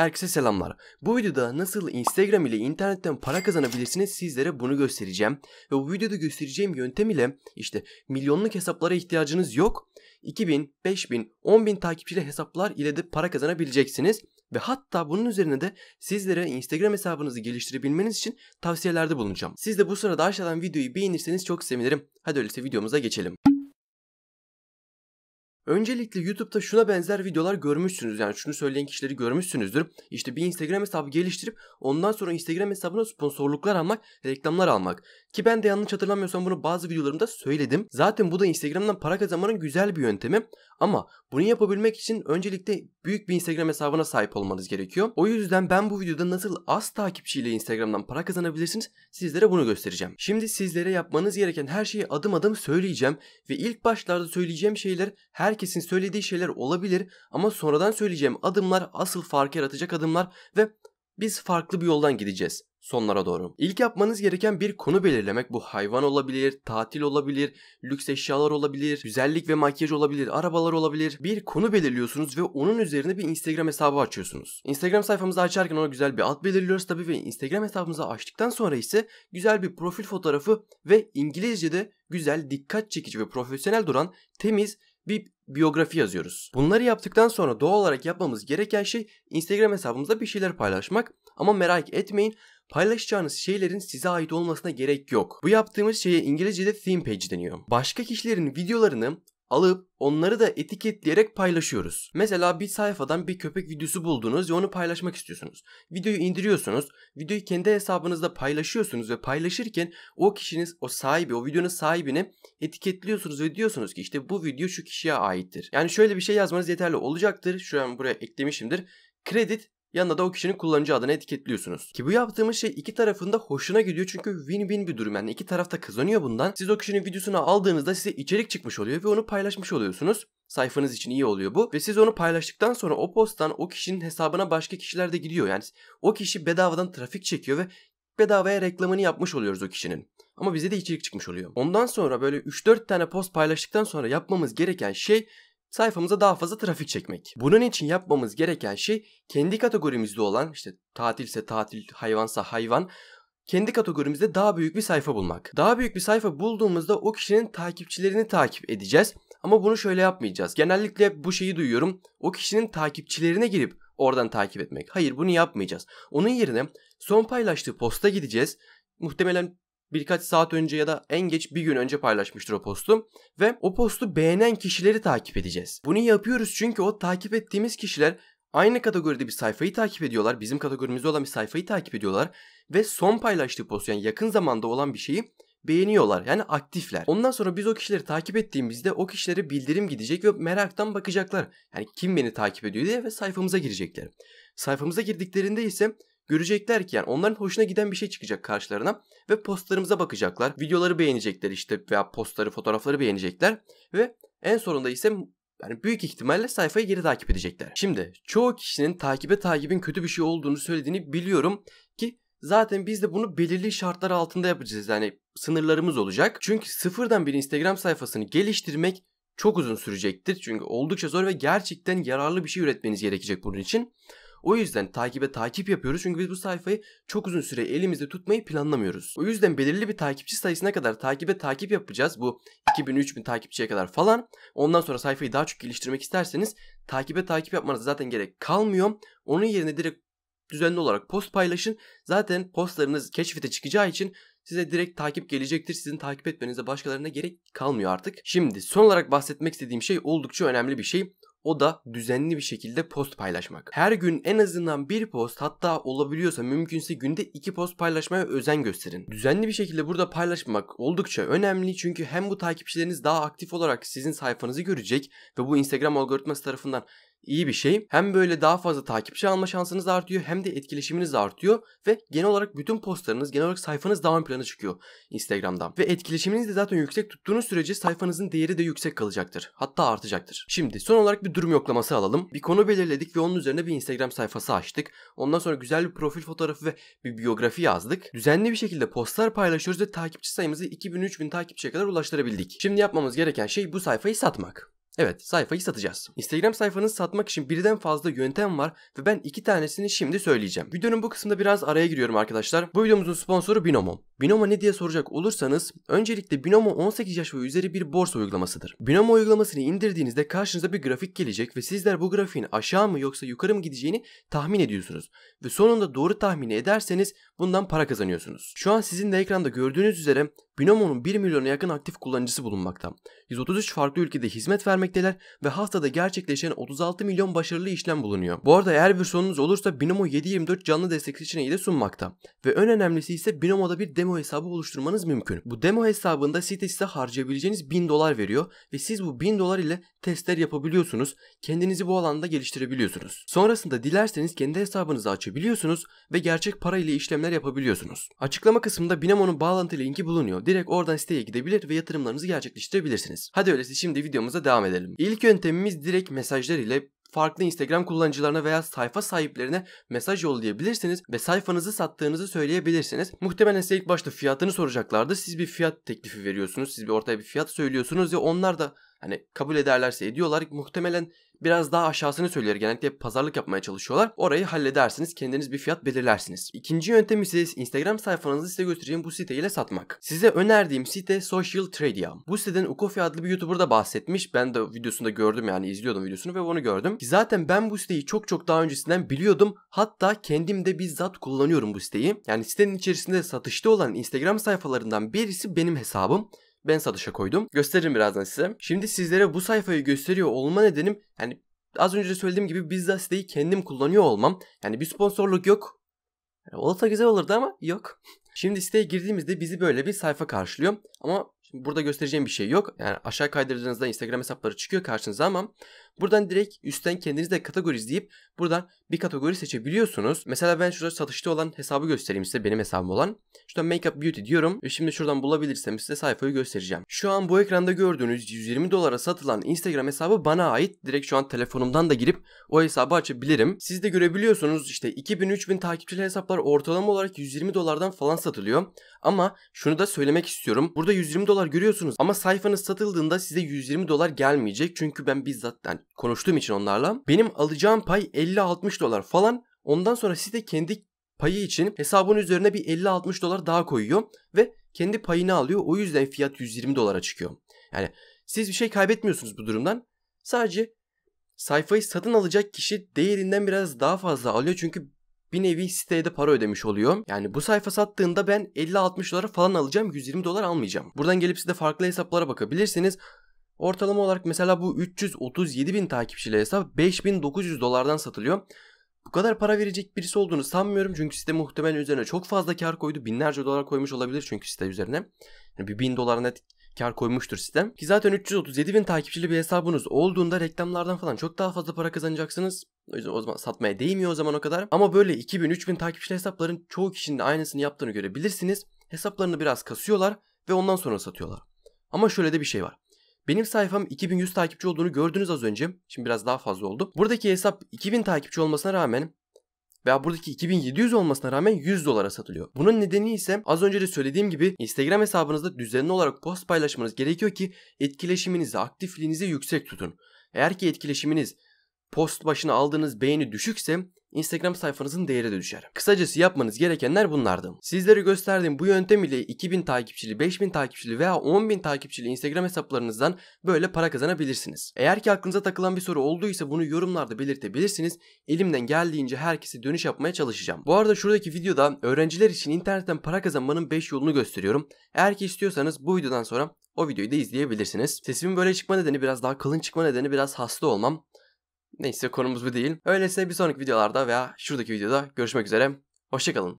Herkese selamlar. Bu videoda nasıl Instagram ile internetten para kazanabilirsiniz sizlere bunu göstereceğim. Ve bu videoda göstereceğim yöntem ile işte milyonluk hesaplara ihtiyacınız yok. 2000, 5000, 10000 takipçili hesaplar ile de para kazanabileceksiniz. Ve hatta bunun üzerine de sizlere Instagram hesabınızı geliştirebilmeniz için tavsiyelerde bulunacağım. Siz de bu sırada aşağıdan videoyu beğenirseniz çok sevinirim. Hadi öyleyse videomuza geçelim. Öncelikle YouTube'da şuna benzer videolar görmüşsünüz. Yani şunu söyleyen kişileri görmüşsünüzdür. İşte bir Instagram hesabı geliştirip ondan sonra Instagram hesabına sponsorluklar almak, reklamlar almak. Ki ben de yanlış hatırlamıyorsam bunu bazı videolarımda söyledim. Zaten bu da Instagram'dan para kazanmanın güzel bir yöntemi. Ama bunu yapabilmek için öncelikle büyük bir Instagram hesabına sahip olmanız gerekiyor. O yüzden ben bu videoda nasıl az takipçiyle Instagram'dan para kazanabilirsiniz sizlere bunu göstereceğim. Şimdi sizlere yapmanız gereken her şeyi adım adım söyleyeceğim ve ilk başlarda söyleyeceğim şeyler her herkesin söylediği şeyler olabilir ama sonradan söyleyeceğim adımlar asıl fark yaratacak adımlar ve biz farklı bir yoldan gideceğiz sonlara doğru. İlk yapmanız gereken bir konu belirlemek. Bu hayvan olabilir, tatil olabilir, lüks eşyalar olabilir, güzellik ve makyaj olabilir, arabalar olabilir. Bir konu belirliyorsunuz ve onun üzerine bir Instagram hesabı açıyorsunuz. Instagram sayfamızı açarken ona güzel bir ad belirliyoruz tabii ve Instagram hesabımızı açtıktan sonra ise güzel bir profil fotoğrafı ve İngilizce'de güzel, dikkat çekici ve profesyonel duran temiz bir biyografi yazıyoruz. Bunları yaptıktan sonra doğal olarak yapmamız gereken şey Instagram hesabımızda bir şeyler paylaşmak ama merak etmeyin paylaşacağınız şeylerin size ait olmasına gerek yok. Bu yaptığımız şeye İngilizce'de theme page deniyor. Başka kişilerin videolarını alıp onları da etiketleyerek paylaşıyoruz. Mesela bir sayfadan bir köpek videosu buldunuz ve onu paylaşmak istiyorsunuz. Videoyu indiriyorsunuz, videoyu kendi hesabınızda paylaşıyorsunuz ve paylaşırken o kişinin, o sahibi, o videonun sahibini etiketliyorsunuz ve diyorsunuz ki işte bu video şu kişiye aittir. Yani şöyle bir şey yazmanız yeterli olacaktır. Şu an buraya eklemişimdir. Kredit. Yanına da o kişinin kullanıcı adını etiketliyorsunuz. Ki bu yaptığımız şey iki tarafında hoşuna gidiyor çünkü win-win bir durum. Yani iki tarafta kazanıyor bundan. Siz o kişinin videosunu aldığınızda size içerik çıkmış oluyor ve onu paylaşmış oluyorsunuz. Sayfanız için iyi oluyor bu. Ve siz onu paylaştıktan sonra o posttan o kişinin hesabına başka kişiler de gidiyor. Yani o kişi bedavadan trafik çekiyor ve bedavaya reklamını yapmış oluyoruz o kişinin. Ama bize de içerik çıkmış oluyor. Ondan sonra böyle 3-4 tane post paylaştıktan sonra yapmamız gereken şey sayfamıza daha fazla trafik çekmek. Bunun için yapmamız gereken şey kendi kategorimizde olan işte tatilse tatil, hayvansa hayvan kendi kategorimizde daha büyük bir sayfa bulmak. Daha büyük bir sayfa bulduğumuzda o kişinin takipçilerini takip edeceğiz. Ama bunu şöyle yapmayacağız. Genellikle bu şeyi duyuyorum. O kişinin takipçilerine girip oradan takip etmek. Hayır bunu yapmayacağız. Onun yerine son paylaştığı posta gideceğiz. Muhtemelen birkaç saat önce ya da en geç bir gün önce paylaşmıştır o postu ve o postu beğenen kişileri takip edeceğiz. Bunu yapıyoruz çünkü o takip ettiğimiz kişiler aynı kategoride bir sayfayı takip ediyorlar. Bizim kategorimizde olan bir sayfayı takip ediyorlar ve son paylaştığı post yani yakın zamanda olan bir şeyi beğeniyorlar. Yani aktifler. Ondan sonra biz o kişileri takip ettiğimizde o kişilere bildirim gidecek ve meraktan bakacaklar. Yani kim beni takip ediyor diye ve sayfamıza girecekler. Sayfamıza girdiklerinde ise Görecekler ki yani onların hoşuna giden bir şey çıkacak karşılarına ve postlarımıza bakacaklar. Videoları beğenecekler işte veya postları, fotoğrafları beğenecekler ve en sonunda ise yani büyük ihtimalle sayfayı geri takip edecekler. Şimdi çoğu kişinin takibe takibin kötü bir şey olduğunu söylediğini biliyorum ki zaten biz de bunu belirli şartlar altında yapacağız. Yani sınırlarımız olacak. Çünkü sıfırdan bir Instagram sayfasını geliştirmek çok uzun sürecektir. Çünkü oldukça zor ve gerçekten yararlı bir şey üretmeniz gerekecek bunun için. O yüzden takibe takip yapıyoruz çünkü biz bu sayfayı çok uzun süre elimizde tutmayı planlamıyoruz. O yüzden belirli bir takipçi sayısına kadar takibe takip yapacağız. Bu 2000-3000 takipçiye kadar falan. Ondan sonra sayfayı daha çok geliştirmek isterseniz takibe takip yapmanız zaten gerek kalmıyor. Onun yerine direkt düzenli olarak post paylaşın. Zaten postlarınız keşfete çıkacağı için size direkt takip gelecektir. Sizin takip etmenize başkalarına gerek kalmıyor artık. Şimdi son olarak bahsetmek istediğim şey oldukça önemli bir şey. O da düzenli bir şekilde post paylaşmak. Her gün en azından bir post hatta olabiliyorsa mümkünse günde iki post paylaşmaya özen gösterin. Düzenli bir şekilde burada paylaşmak oldukça önemli çünkü hem bu takipçileriniz daha aktif olarak sizin sayfanızı görecek ve bu Instagram algoritması tarafından iyi bir şey. Hem böyle daha fazla takipçi alma şansınız artıyor hem de etkileşiminiz artıyor ve genel olarak bütün postlarınız, genel olarak sayfanız daha ön plana çıkıyor Instagram'dan. Ve etkileşiminiz de zaten yüksek tuttuğunuz sürece sayfanızın değeri de yüksek kalacaktır. Hatta artacaktır. Şimdi son olarak bir durum yoklaması alalım. Bir konu belirledik ve onun üzerine bir Instagram sayfası açtık. Ondan sonra güzel bir profil fotoğrafı ve bir biyografi yazdık. Düzenli bir şekilde postlar paylaşıyoruz ve takipçi sayımızı 2000-3000 takipçiye kadar ulaştırabildik. Şimdi yapmamız gereken şey bu sayfayı satmak. Evet sayfayı satacağız. Instagram sayfanızı satmak için birden fazla yöntem var ve ben iki tanesini şimdi söyleyeceğim. Videonun bu kısmında biraz araya giriyorum arkadaşlar. Bu videomuzun sponsoru Binomo. Binomo ne diye soracak olursanız öncelikle Binomo 18 yaş ve üzeri bir borsa uygulamasıdır. Binomo uygulamasını indirdiğinizde karşınıza bir grafik gelecek ve sizler bu grafiğin aşağı mı yoksa yukarı mı gideceğini tahmin ediyorsunuz. Ve sonunda doğru tahmini ederseniz bundan para kazanıyorsunuz. Şu an sizin de ekranda gördüğünüz üzere Binomo'nun 1 milyona yakın aktif kullanıcısı bulunmakta. 133 farklı ülkede hizmet vermekte vermekteler ve hastada gerçekleşen 36 milyon başarılı işlem bulunuyor. Bu arada eğer bir sorunuz olursa Binomo 724 canlı destek seçeneği de sunmakta. Ve ön önemlisi ise Binomo'da bir demo hesabı oluşturmanız mümkün. Bu demo hesabında site size harcayabileceğiniz 1000 dolar veriyor ve siz bu 1000 dolar ile testler yapabiliyorsunuz. Kendinizi bu alanda geliştirebiliyorsunuz. Sonrasında dilerseniz kendi hesabınızı açabiliyorsunuz ve gerçek para ile işlemler yapabiliyorsunuz. Açıklama kısmında Binomo'nun bağlantı linki bulunuyor. Direkt oradan siteye gidebilir ve yatırımlarınızı gerçekleştirebilirsiniz. Hadi öyleyse şimdi videomuza devam edelim edelim. İlk yöntemimiz direkt mesajlar ile farklı Instagram kullanıcılarına veya sayfa sahiplerine mesaj yollayabilirsiniz ve sayfanızı sattığınızı söyleyebilirsiniz. Muhtemelen size ilk başta fiyatını soracaklardır. Siz bir fiyat teklifi veriyorsunuz, siz bir ortaya bir fiyat söylüyorsunuz ve onlar da hani kabul ederlerse ediyorlar. Muhtemelen biraz daha aşağısını söyler. Genellikle pazarlık yapmaya çalışıyorlar. Orayı halledersiniz. Kendiniz bir fiyat belirlersiniz. İkinci yöntem ise Instagram sayfanızı size göstereceğim bu siteyle satmak. Size önerdiğim site Social Tradium. Bu siteden Ukofi adlı bir YouTuber da bahsetmiş. Ben de videosunda gördüm yani izliyordum videosunu ve onu gördüm. zaten ben bu siteyi çok çok daha öncesinden biliyordum. Hatta kendim de bizzat kullanıyorum bu siteyi. Yani sitenin içerisinde satışta olan Instagram sayfalarından birisi benim hesabım. Ben satışa koydum. Gösteririm birazdan size. Şimdi sizlere bu sayfayı gösteriyor olma nedenim yani az önce söylediğim gibi bizzat siteyi kendim kullanıyor olmam. Yani bir sponsorluk yok. Yani olsa güzel olurdu ama yok. Şimdi siteye girdiğimizde bizi böyle bir sayfa karşılıyor. Ama burada göstereceğim bir şey yok. Yani aşağı kaydırdığınızda Instagram hesapları çıkıyor karşınıza ama Buradan direkt üstten kendiniz de kategori izleyip buradan bir kategori seçebiliyorsunuz. Mesela ben şurada satışta olan hesabı göstereyim size benim hesabım olan. Şuradan Makeup Beauty diyorum ve şimdi şuradan bulabilirsem size sayfayı göstereceğim. Şu an bu ekranda gördüğünüz 120 dolara satılan Instagram hesabı bana ait. Direkt şu an telefonumdan da girip o hesabı açabilirim. Siz de görebiliyorsunuz işte 2000-3000 takipçili hesaplar ortalama olarak 120 dolardan falan satılıyor. Ama şunu da söylemek istiyorum. Burada 120 dolar görüyorsunuz ama sayfanız satıldığında size 120 dolar gelmeyecek. Çünkü ben bizzat yani ben konuştuğum için onlarla benim alacağım pay 50-60 dolar falan. Ondan sonra site kendi payı için hesabın üzerine bir 50-60 dolar daha koyuyor ve kendi payını alıyor. O yüzden fiyat 120 dolara çıkıyor. Yani siz bir şey kaybetmiyorsunuz bu durumdan. Sadece sayfayı satın alacak kişi değerinden biraz daha fazla alıyor çünkü bir nevi siteye de para ödemiş oluyor. Yani bu sayfa sattığında ben 50-60 dolara falan alacağım 120 dolar almayacağım. Buradan gelip siz de farklı hesaplara bakabilirsiniz. Ortalama olarak mesela bu 337 bin takipçili hesap 5900 dolardan satılıyor. Bu kadar para verecek birisi olduğunu sanmıyorum çünkü site muhtemelen üzerine çok fazla kar koydu. Binlerce dolar koymuş olabilir çünkü site üzerine. Yani bir bin dolar net kar koymuştur sistem. Ki zaten 337 bin takipçili bir hesabınız olduğunda reklamlardan falan çok daha fazla para kazanacaksınız. O yüzden o zaman satmaya değmiyor o zaman o kadar. Ama böyle 2000 3000 takipçili hesapların çoğu kişinin de aynısını yaptığını görebilirsiniz. Hesaplarını biraz kasıyorlar ve ondan sonra satıyorlar. Ama şöyle de bir şey var. Benim sayfam 2100 takipçi olduğunu gördünüz az önce. Şimdi biraz daha fazla oldu. Buradaki hesap 2000 takipçi olmasına rağmen veya buradaki 2700 olmasına rağmen 100 dolara satılıyor. Bunun nedeni ise az önce de söylediğim gibi Instagram hesabınızda düzenli olarak post paylaşmanız gerekiyor ki etkileşiminizi, aktifliğinizi yüksek tutun. Eğer ki etkileşiminiz post başına aldığınız beğeni düşükse Instagram sayfanızın değeri de düşer. Kısacası yapmanız gerekenler bunlardı. Sizlere gösterdiğim bu yöntem ile 2000 takipçili, 5000 takipçili veya 10.000 takipçili Instagram hesaplarınızdan böyle para kazanabilirsiniz. Eğer ki aklınıza takılan bir soru olduysa bunu yorumlarda belirtebilirsiniz. Elimden geldiğince herkese dönüş yapmaya çalışacağım. Bu arada şuradaki videoda öğrenciler için internetten para kazanmanın 5 yolunu gösteriyorum. Eğer ki istiyorsanız bu videodan sonra o videoyu da izleyebilirsiniz. Sesimin böyle çıkma nedeni biraz daha kalın çıkma nedeni biraz hasta olmam. Neyse konumuz bu değil. Öyleyse bir sonraki videolarda veya şuradaki videoda görüşmek üzere. Hoşçakalın.